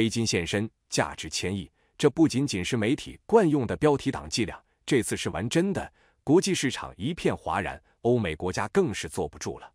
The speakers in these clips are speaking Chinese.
黑金现身，价值千亿，这不仅仅是媒体惯用的标题党伎俩，这次是玩真的。国际市场一片哗然，欧美国家更是坐不住了。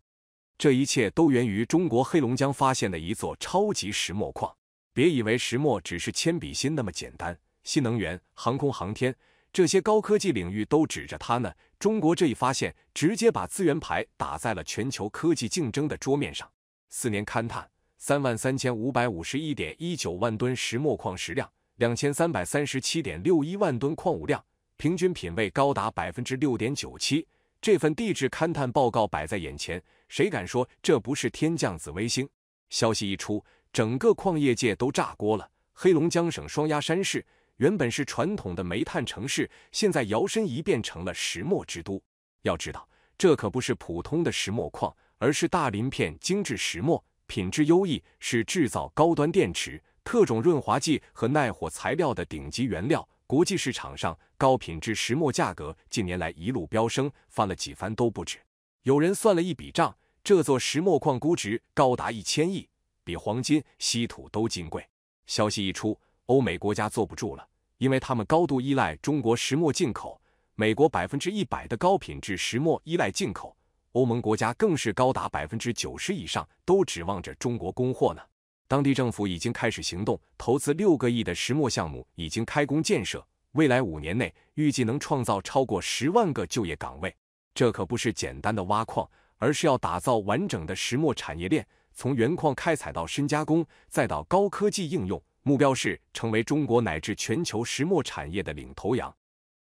这一切都源于中国黑龙江发现的一座超级石墨矿。别以为石墨只是铅笔芯那么简单，新能源、航空航天这些高科技领域都指着它呢。中国这一发现，直接把资源牌打在了全球科技竞争的桌面上。四年勘探。三万三千五百五十一点一九万吨石墨矿石量，两千三百三十七点六一万吨矿物量，平均品位高达百分之六点九七。这份地质勘探报告摆在眼前，谁敢说这不是天降紫微星？消息一出，整个矿业界都炸锅了。黑龙江省双鸭山市原本是传统的煤炭城市，现在摇身一变成了石墨之都。要知道，这可不是普通的石墨矿，而是大鳞片精致石墨。品质优异，是制造高端电池、特种润滑剂和耐火材料的顶级原料。国际市场上，高品质石墨价格近年来一路飙升，翻了几番都不止。有人算了一笔账，这座石墨矿估值高达一千亿，比黄金、稀土都金贵。消息一出，欧美国家坐不住了，因为他们高度依赖中国石墨进口，美国百分之一百的高品质石墨依赖进口。欧盟国家更是高达百分之九十以上都指望着中国供货呢。当地政府已经开始行动，投资六个亿的石墨项目已经开工建设，未来五年内预计能创造超过十万个就业岗位。这可不是简单的挖矿，而是要打造完整的石墨产业链，从原矿开采到深加工，再到高科技应用，目标是成为中国乃至全球石墨产业的领头羊。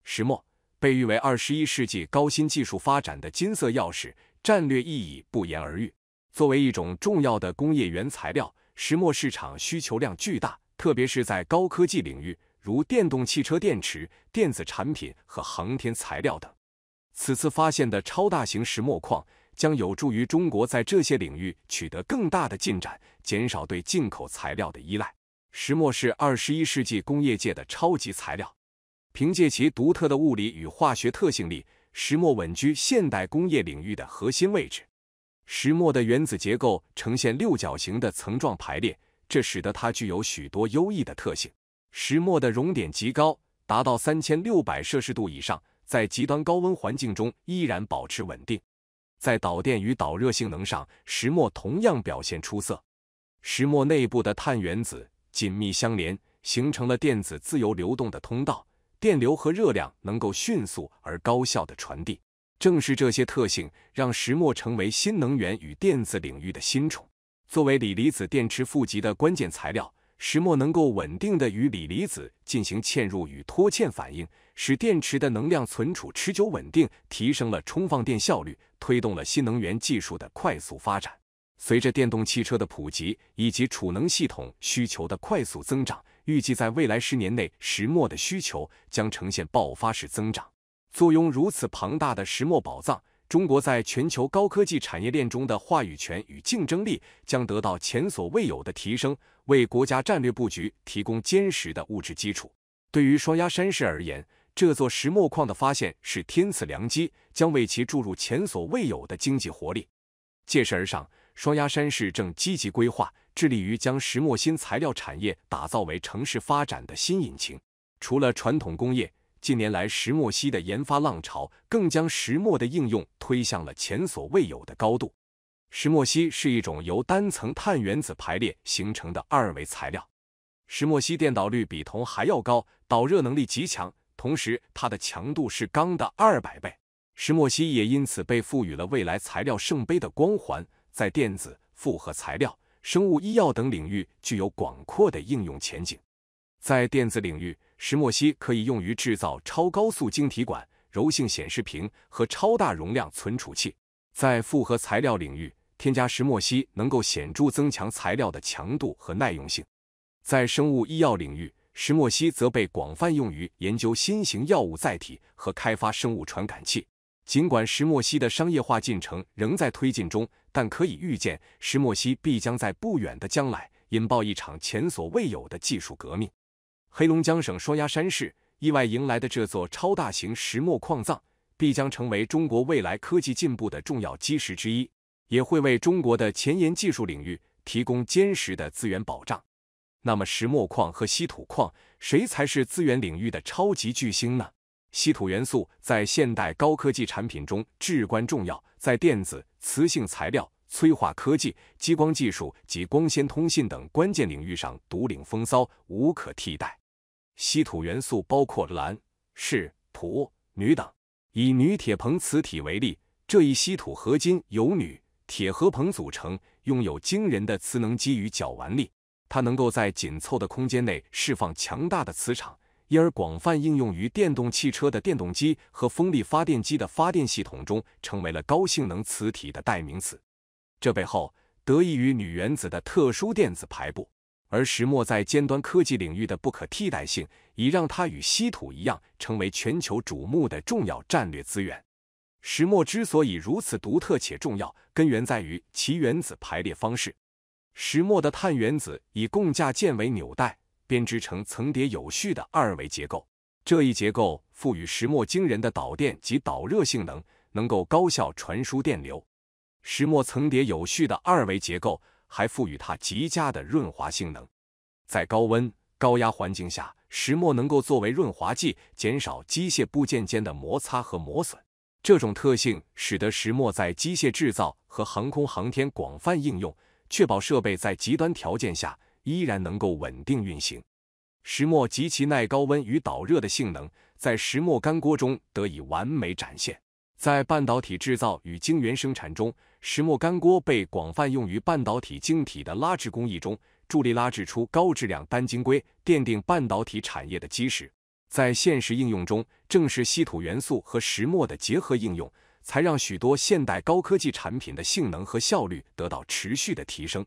石墨。被誉为二十一世纪高新技术发展的金色钥匙，战略意义不言而喻。作为一种重要的工业原材料，石墨市场需求量巨大，特别是在高科技领域，如电动汽车电池、电子产品和航天材料等。此次发现的超大型石墨矿将有助于中国在这些领域取得更大的进展，减少对进口材料的依赖。石墨是二十一世纪工业界的超级材料。凭借其独特的物理与化学特性力，石墨稳居现代工业领域的核心位置。石墨的原子结构呈现六角形的层状排列，这使得它具有许多优异的特性。石墨的熔点极高，达到三千六百摄氏度以上，在极端高温环境中依然保持稳定。在导电与导热性能上，石墨同样表现出色。石墨内部的碳原子紧密相连，形成了电子自由流动的通道。电流和热量能够迅速而高效的传递，正是这些特性让石墨成为新能源与电子领域的新宠。作为锂离子电池负极的关键材料，石墨能够稳定的与锂离子进行嵌入与脱嵌反应，使电池的能量存储持久稳定，提升了充放电效率，推动了新能源技术的快速发展。随着电动汽车的普及以及储能系统需求的快速增长。预计在未来十年内，石墨的需求将呈现爆发式增长。坐拥如此庞大的石墨宝藏，中国在全球高科技产业链中的话语权与竞争力将得到前所未有的提升，为国家战略布局提供坚实的物质基础。对于双鸭山市而言，这座石墨矿的发现是天赐良机，将为其注入前所未有的经济活力。借势而上，双鸭山市正积极规划。致力于将石墨烯材料产业打造为城市发展的新引擎。除了传统工业，近年来石墨烯的研发浪潮更将石墨的应用推向了前所未有的高度。石墨烯是一种由单层碳原子排列形成的二维材料。石墨烯电导率比铜还要高，导热能力极强，同时它的强度是钢的二百倍。石墨烯也因此被赋予了未来材料圣杯的光环，在电子复合材料。生物医药等领域具有广阔的应用前景。在电子领域，石墨烯可以用于制造超高速晶体管、柔性显示屏和超大容量存储器。在复合材料领域，添加石墨烯能够显著增强材料的强度和耐用性。在生物医药领域，石墨烯则被广泛用于研究新型药物载体和开发生物传感器。尽管石墨烯的商业化进程仍在推进中。但可以预见，石墨烯必将在不远的将来引爆一场前所未有的技术革命。黑龙江省双鸭山市意外迎来的这座超大型石墨矿藏，必将成为中国未来科技进步的重要基石之一，也会为中国的前沿技术领域提供坚实的资源保障。那么，石墨矿和稀土矿，谁才是资源领域的超级巨星呢？稀土元素在现代高科技产品中至关重要，在电子、磁性材料、催化科技、激光技术及光纤通信等关键领域上独领风骚，无可替代。稀土元素包括镧、铈、镨、钕等。以钕铁硼磁体为例，这一稀土合金由钕、铁和硼组成，拥有惊人的磁能基与角烷力，它能够在紧凑的空间内释放强大的磁场。因而广泛应用于电动汽车的电动机和风力发电机的发电系统中，成为了高性能磁体的代名词。这背后得益于铝原子的特殊电子排布。而石墨在尖端科技领域的不可替代性，已让它与稀土一样，成为全球瞩目的重要战略资源。石墨之所以如此独特且重要，根源在于其原子排列方式。石墨的碳原子以共价键为纽带。编织成层叠有序的二维结构，这一结构赋予石墨惊人的导电及导热性能，能够高效传输电流。石墨层叠有序的二维结构还赋予它极佳的润滑性能，在高温高压环境下，石墨能够作为润滑剂，减少机械部件间的摩擦和磨损。这种特性使得石墨在机械制造和航空航天广泛应用，确保设备在极端条件下。依然能够稳定运行。石墨极其耐高温与导热的性能，在石墨坩埚中得以完美展现。在半导体制造与晶圆生产中，石墨坩埚被广泛用于半导体晶体的拉制工艺中，助力拉制出高质量单晶硅，奠定半导体产业的基石。在现实应用中，正是稀土元素和石墨的结合应用，才让许多现代高科技产品的性能和效率得到持续的提升。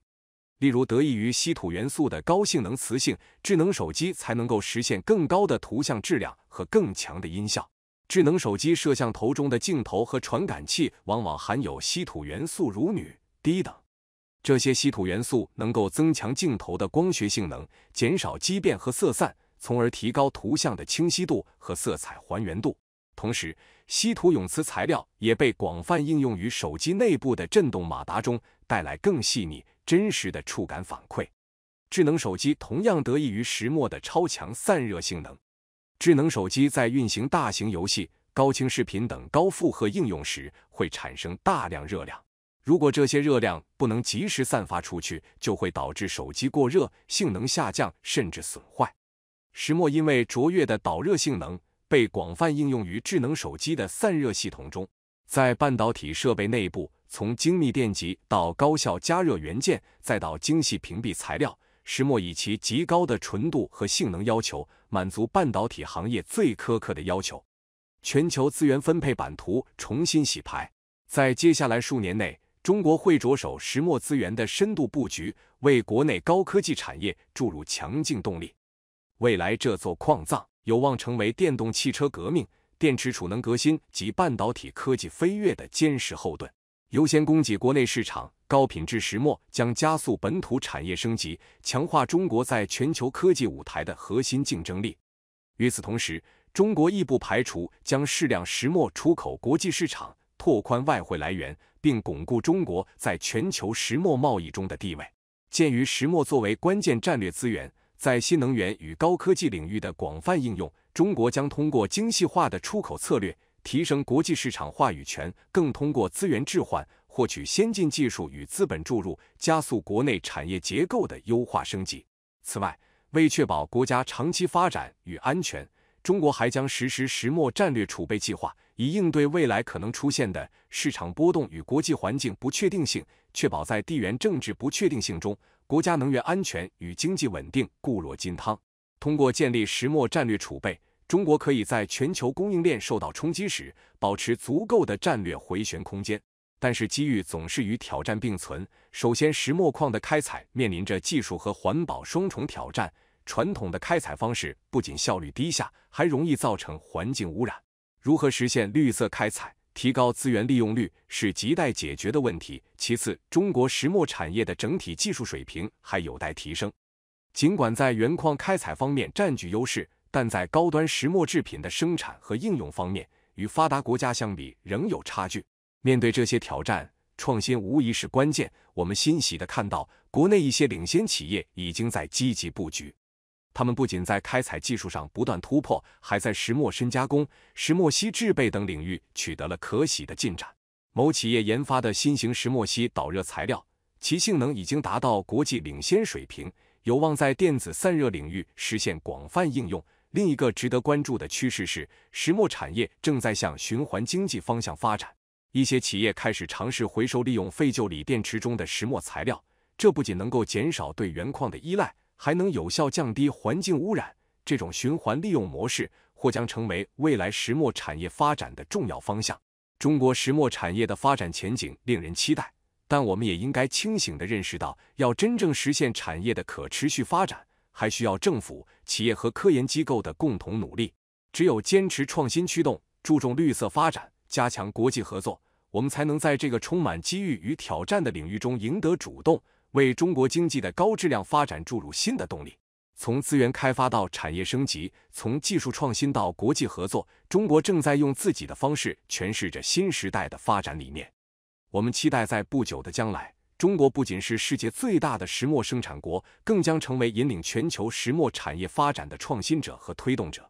例如，得益于稀土元素的高性能磁性，智能手机才能够实现更高的图像质量和更强的音效。智能手机摄像头中的镜头和传感器往往含有稀土元素，如铝、低等。这些稀土元素能够增强镜头的光学性能，减少畸变和色散，从而提高图像的清晰度和色彩还原度。同时，稀土永磁材料也被广泛应用于手机内部的振动马达中，带来更细腻、真实的触感反馈。智能手机同样得益于石墨的超强散热性能。智能手机在运行大型游戏、高清视频等高负荷应用时，会产生大量热量。如果这些热量不能及时散发出去，就会导致手机过热、性能下降甚至损坏。石墨因为卓越的导热性能。被广泛应用于智能手机的散热系统中，在半导体设备内部，从精密电极到高效加热元件，再到精细屏蔽材料，石墨以其极高的纯度和性能要求，满足半导体行业最苛刻的要求。全球资源分配版图重新洗牌，在接下来数年内，中国会着手石墨资源的深度布局，为国内高科技产业注入强劲动力。未来这座矿藏。有望成为电动汽车革命、电池储能革新及半导体科技飞跃的坚实后盾。优先供给国内市场，高品质石墨将加速本土产业升级，强化中国在全球科技舞台的核心竞争力。与此同时，中国亦不排除将适量石墨出口国际市场，拓宽外汇来源，并巩固中国在全球石墨贸易中的地位。鉴于石墨作为关键战略资源。在新能源与高科技领域的广泛应用，中国将通过精细化的出口策略提升国际市场话语权，更通过资源置换获取先进技术与资本注入，加速国内产业结构的优化升级。此外，为确保国家长期发展与安全。中国还将实施石墨战略储备计划，以应对未来可能出现的市场波动与国际环境不确定性，确保在地缘政治不确定性中，国家能源安全与经济稳定固若金汤。通过建立石墨战略储备，中国可以在全球供应链受到冲击时，保持足够的战略回旋空间。但是，机遇总是与挑战并存。首先，石墨矿的开采面临着技术和环保双重挑战。传统的开采方式不仅效率低下，还容易造成环境污染。如何实现绿色开采，提高资源利用率，是亟待解决的问题。其次，中国石墨产业的整体技术水平还有待提升。尽管在原矿开采方面占据优势，但在高端石墨制品的生产和应用方面，与发达国家相比仍有差距。面对这些挑战，创新无疑是关键。我们欣喜地看到，国内一些领先企业已经在积极布局。他们不仅在开采技术上不断突破，还在石墨深加工、石墨烯制备等领域取得了可喜的进展。某企业研发的新型石墨烯导热材料，其性能已经达到国际领先水平，有望在电子散热领域实现广泛应用。另一个值得关注的趋势是，石墨产业正在向循环经济方向发展。一些企业开始尝试回收利用废旧锂电池中的石墨材料，这不仅能够减少对原矿的依赖。还能有效降低环境污染，这种循环利用模式或将成为未来石墨产业发展的重要方向。中国石墨产业的发展前景令人期待，但我们也应该清醒地认识到，要真正实现产业的可持续发展，还需要政府、企业和科研机构的共同努力。只有坚持创新驱动，注重绿色发展，加强国际合作，我们才能在这个充满机遇与挑战的领域中赢得主动。为中国经济的高质量发展注入新的动力。从资源开发到产业升级，从技术创新到国际合作，中国正在用自己的方式诠释着新时代的发展理念。我们期待在不久的将来，中国不仅是世界最大的石墨生产国，更将成为引领全球石墨产业发展的创新者和推动者。